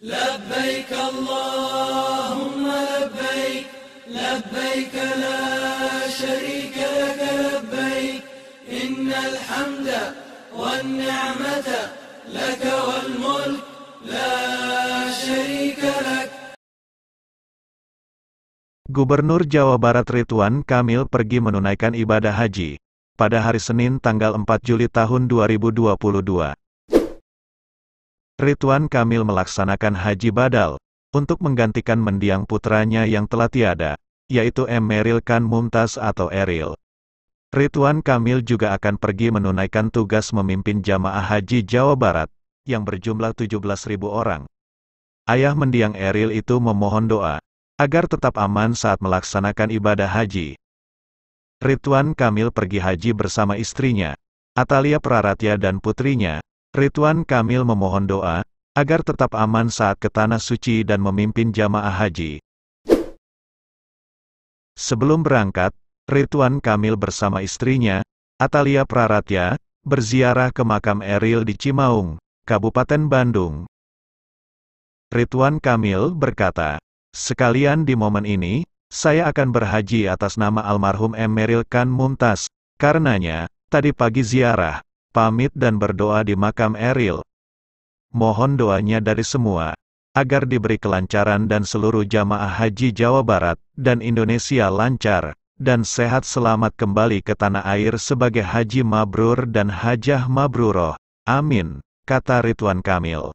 لبيك اللهم لبيك لبيك لا شريك لك لبيك إن الحمد والنعمة لك والملك لا شريك لك Gubernur Jawa Barat Ridwan Kamil pergi menunaikan ibadah haji pada hari Senin tanggal 4 Juli tahun 2022. Rituan Kamil melaksanakan haji badal, untuk menggantikan mendiang putranya yang telah tiada, yaitu Emeril Khan Mumtaz atau Eril. Rituan Kamil juga akan pergi menunaikan tugas memimpin jamaah haji Jawa Barat, yang berjumlah 17.000 orang. Ayah mendiang Eril itu memohon doa, agar tetap aman saat melaksanakan ibadah haji. Rituan Kamil pergi haji bersama istrinya, Atalia Praratya dan putrinya, Ridwan Kamil memohon doa, agar tetap aman saat ke Tanah Suci dan memimpin jamaah haji. Sebelum berangkat, Ridwan Kamil bersama istrinya, Atalia Praratya, berziarah ke makam Eril di Cimaung, Kabupaten Bandung. Ridwan Kamil berkata, sekalian di momen ini, saya akan berhaji atas nama almarhum M. Meril Khan Mumtaz, karenanya, tadi pagi ziarah, pamit dan berdoa di makam Eril. Mohon doanya dari semua, agar diberi kelancaran dan seluruh jamaah haji Jawa Barat dan Indonesia lancar, dan sehat selamat kembali ke tanah air sebagai haji mabrur dan hajah mabruroh. Amin, kata Ridwan Kamil.